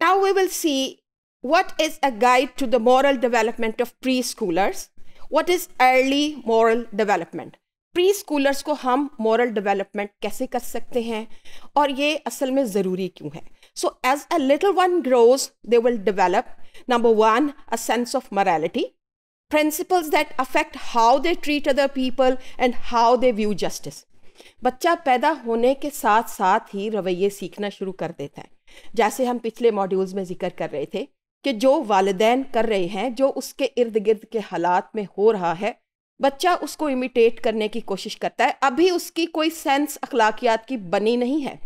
Now we will see what is a guide to the moral development of preschoolers. What is early moral development? Preschoolers ko hum moral development kaise kar sakte hain? Aur ye asal mein zaruri kyun hai? So as a little one grows, they will develop number one a sense of morality, principles that affect how they treat other people and how they view justice. बच्चा पैदा होने के साथ साथ ही रवैये सीखना शुरू कर देता है जैसे हम पिछले मॉड्यूल्स में जिक्र कर रहे थे कि जो वालदेन कर रहे हैं जो उसके इर्द गिर्द के हालात में हो रहा है बच्चा उसको इमिटेट करने की कोशिश करता है अभी उसकी कोई सेंस अखलाकियात की बनी नहीं है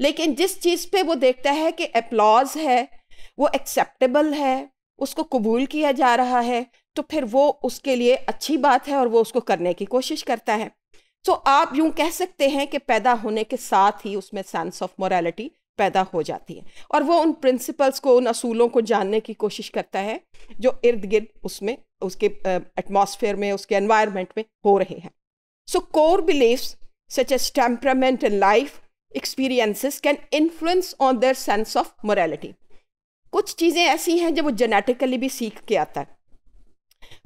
लेकिन जिस चीज़ पे वो देखता है कि अप्लॉज है वो एक्सेप्टेबल है उसको कबूल किया जा रहा है तो फिर वो उसके लिए अच्छी बात है और वो उसको करने की कोशिश करता है तो आप यूं कह सकते हैं कि पैदा होने के साथ ही उसमें सेंस ऑफ मोरालिटी पैदा हो जाती है और वो उन प्रिंसिपल्स को उन असूलों को जानने की कोशिश करता है जो इर्द गिर्द उसमें उसके एटमॉस्फेयर में उसके एनवायरनमेंट में हो रहे हैं so core beliefs such as temperament and life experiences can influence on their sense of morality कुछ चीज़ें ऐसी हैं जब वो जेनेटिकली भी सीख के आता है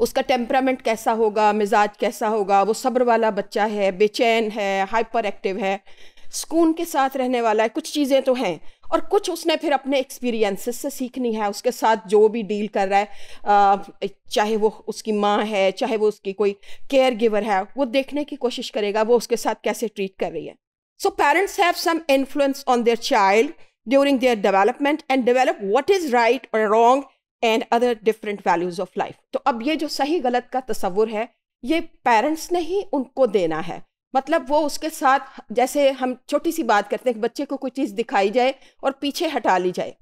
उसका टेम्परामेंट कैसा होगा मिजाज कैसा होगा वो सब्र वाला बच्चा है बेचैन है हाइपर एक्टिव है सुकून के साथ रहने वाला है कुछ चीज़ें तो हैं और कुछ उसने फिर अपने एक्सपीरियंसेस से सीखनी है उसके साथ जो भी डील कर रहा है आ, चाहे वो उसकी माँ है चाहे वो उसकी कोई केयर गिवर है वो देखने की कोशिश करेगा वो उसके साथ कैसे ट्रीट कर रही है so parents have some influence on their child during their development and develop what is right और wrong and other different values of life तो अब ये जो सही गलत का तस्वुर है ये पेरेंट्स ने ही उनको देना है मतलब वो उसके साथ जैसे हम छोटी सी बात करते हैं कि बच्चे को कोई चीज़ दिखाई जाए और पीछे हटा ली जाए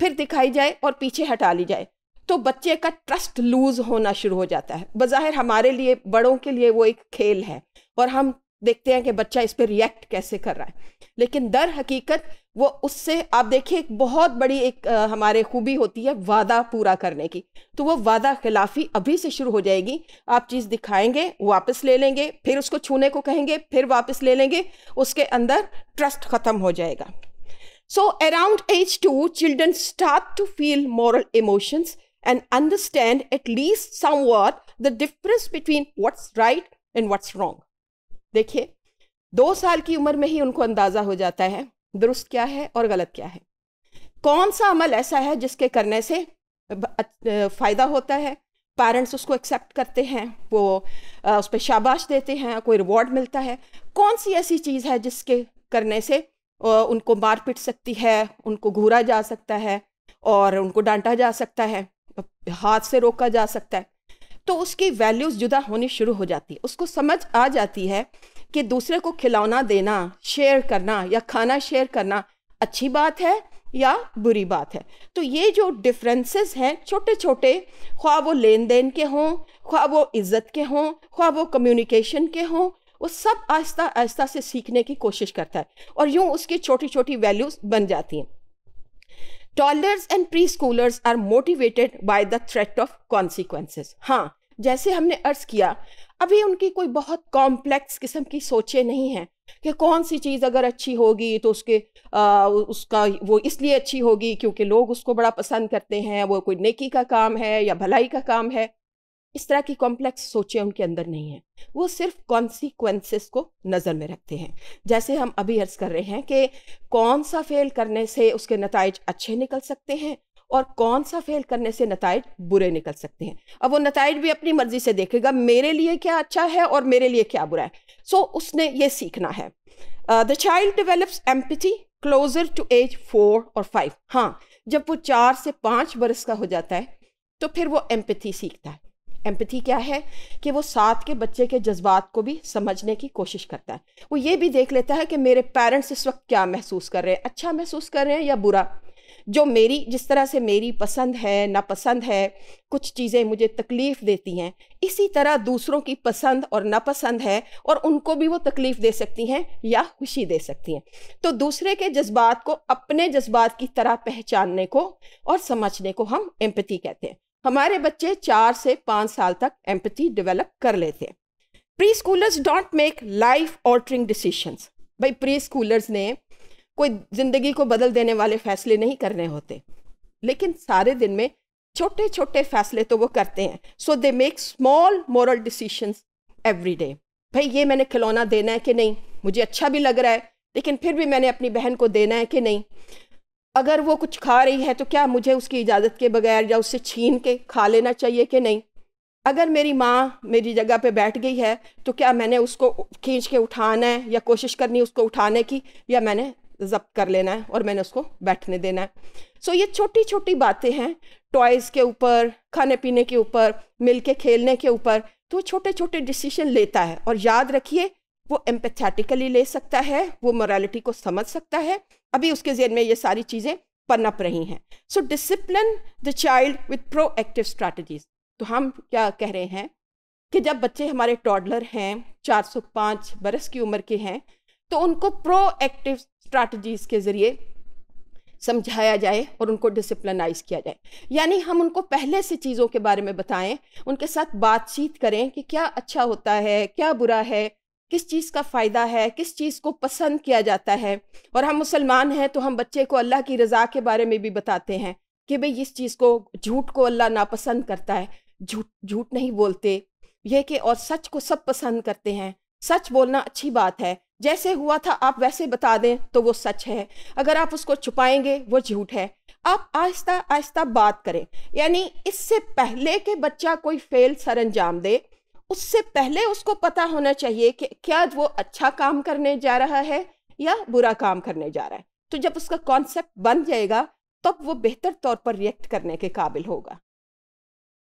फिर दिखाई जाए और पीछे हटा ली जाए तो बच्चे का ट्रस्ट लूज होना शुरू हो जाता है बज़ाहिर हमारे लिए बड़ों के लिए वो एक खेल है और हम देखते हैं कि बच्चा इस पर रिएक्ट कैसे कर रहा है लेकिन दर हकीकत वो उससे आप देखिए एक बहुत बड़ी एक आ, हमारे खूबी होती है वादा पूरा करने की तो वो वादा खिलाफी अभी से शुरू हो जाएगी आप चीज़ दिखाएंगे वापस ले लेंगे फिर उसको छूने को कहेंगे फिर वापस ले लेंगे उसके अंदर ट्रस्ट ख़त्म हो जाएगा so around age two children start to feel moral emotions and understand at least word the difference between what's right and what's wrong देखिए दो साल की उम्र में ही उनको अंदाज़ा हो जाता है दुरुस्त क्या है और गलत क्या है कौन सा अमल ऐसा है जिसके करने से फ़ायदा होता है पेरेंट्स उसको एक्सेप्ट करते हैं वो उस पर शाबाश देते हैं कोई रिवॉर्ड मिलता है कौन सी ऐसी चीज़ है जिसके करने से उनको मार पिट सकती है उनको घूरा जा सकता है और उनको डांटा जा सकता है हाथ से रोका जा सकता है तो उसकी वैल्यूज़ जुदा होनी शुरू हो जाती है उसको समझ आ जाती है कि दूसरे को खिलौना देना शेयर करना या खाना शेयर करना अच्छी बात है या बुरी बात है तो ये जो डिफरेंसेस हैं छोटे छोटे ख्वा वो लेन देन के हों ख्वा वो इज़्ज़त के हों ख्वा वो कम्युनिकेशन के हों वो सब आहिस्ता आहिस्ता से सीखने की कोशिश करता है और यूँ उसकी छोटी छोटी वैल्यूज़ बन जाती हैं toddlers and preschoolers are motivated by the threat of consequences हाँ जैसे हमने अर्ज किया अभी उनकी कोई बहुत कॉम्प्लेक्स किस्म की सोचें नहीं हैं कि कौन सी चीज़ अगर अच्छी होगी तो उसके आ, उसका वो इसलिए अच्छी होगी क्योंकि लोग उसको बड़ा पसंद करते हैं वो कोई नेकी का काम है या भलाई का काम है इस तरह की कॉम्प्लेक्स सोचें उनके अंदर नहीं है वो सिर्फ कॉन्सिक्वेंसेस को नज़र में रखते हैं जैसे हम अभी अर्ज़ कर रहे हैं कि कौन सा फेल करने से उसके नतज अच्छे निकल सकते हैं और कौन सा फेल करने से नतज बुरे निकल सकते हैं अब वो नतज भी अपनी मर्जी से देखेगा मेरे लिए क्या अच्छा है और मेरे लिए क्या बुरा है सो so, उसने ये सीखना है the child develops empathy closer to age four और फाइव हाँ जब वो चार से पाँच बरस का हो जाता है तो फिर वो एम्पथी सीखता है एम्पथी क्या है कि वो साथ के बच्चे के जज्बात को भी समझने की कोशिश करता है वो ये भी देख लेता है कि मेरे पेरेंट्स इस वक्त क्या महसूस कर रहे हैं अच्छा महसूस कर रहे हैं या बुरा जो मेरी जिस तरह से मेरी पसंद है नापसंद है कुछ चीज़ें मुझे तकलीफ़ देती हैं इसी तरह दूसरों की पसंद और नापसंद है और उनको भी वो तकलीफ़ दे सकती हैं या खुशी दे सकती हैं तो दूसरे के जज्बात को अपने जज्बात की तरह पहचानने को और समझने को हम एम्पति कहते हैं हमारे बच्चे चार से पाँच साल तक एम्पति डिवेलप कर लेते हैं preschoolers don't make life altering decisions भाई प्री स्कूलर्स ने कोई ज़िंदगी को बदल देने वाले फैसले नहीं करने होते लेकिन सारे दिन में छोटे छोटे फैसले तो वो करते हैं so they make small moral decisions every day भाई ये मैंने खिलौना देना है कि नहीं मुझे अच्छा भी लग रहा है लेकिन फिर भी मैंने अपनी बहन को देना है कि नहीं अगर वो कुछ खा रही है तो क्या मुझे उसकी इजाज़त के बगैर या उससे छीन के खा लेना चाहिए कि नहीं अगर मेरी माँ मेरी जगह पे बैठ गई है तो क्या मैंने उसको खींच के उठाना है या कोशिश करनी उसको उठाने की या मैंने जब्त कर लेना है और मैंने उसको बैठने देना है सो so, ये छोटी छोटी बातें हैं टॉयज़ के ऊपर खाने पीने के ऊपर मिल के खेलने के ऊपर तो छोटे छोटे डिसीजन लेता है और याद रखिए वो एम्पथेटिकली ले सकता है वो मोरालिटी को समझ सकता है अभी उसके जेन में ये सारी चीज़ें पनप रही हैं so discipline the child with proactive strategies तो हम क्या कह रहे हैं कि जब बच्चे हमारे टॉडलर हैं 405 बरस की उम्र के हैं तो उनको प्रोएक्टिव स्ट्रैटेजीज के ज़रिए समझाया जाए और उनको डिसिप्लिनाइज किया जाए यानी हम उनको पहले से चीज़ों के बारे में बताएं उनके साथ बातचीत करें कि क्या अच्छा होता है क्या बुरा है किस चीज़ का फ़ायदा है किस चीज़ को पसंद किया जाता है और हम मुसलमान हैं तो हम बच्चे को अल्लाह की रज़ा के बारे में भी बताते हैं कि भाई इस चीज़ को झूठ को अल्लाह नापसंद करता है झूठ झूठ नहीं बोलते ये कि और सच को सब पसंद करते हैं सच बोलना अच्छी बात है जैसे हुआ था आप वैसे बता दें तो वो सच है अगर आप उसको छुपाएंगे वो झूठ है आप आहिस्ता आहिस्ता बात करें यानी इससे पहले के बच्चा कोई फेल सर अंजाम दे उससे पहले उसको पता होना चाहिए कि क्या वो अच्छा काम करने जा रहा है या बुरा काम करने जा रहा है तो जब उसका कॉन्सेप्ट बन जाएगा तब तो वो बेहतर तौर पर रिएक्ट करने के काबिल होगा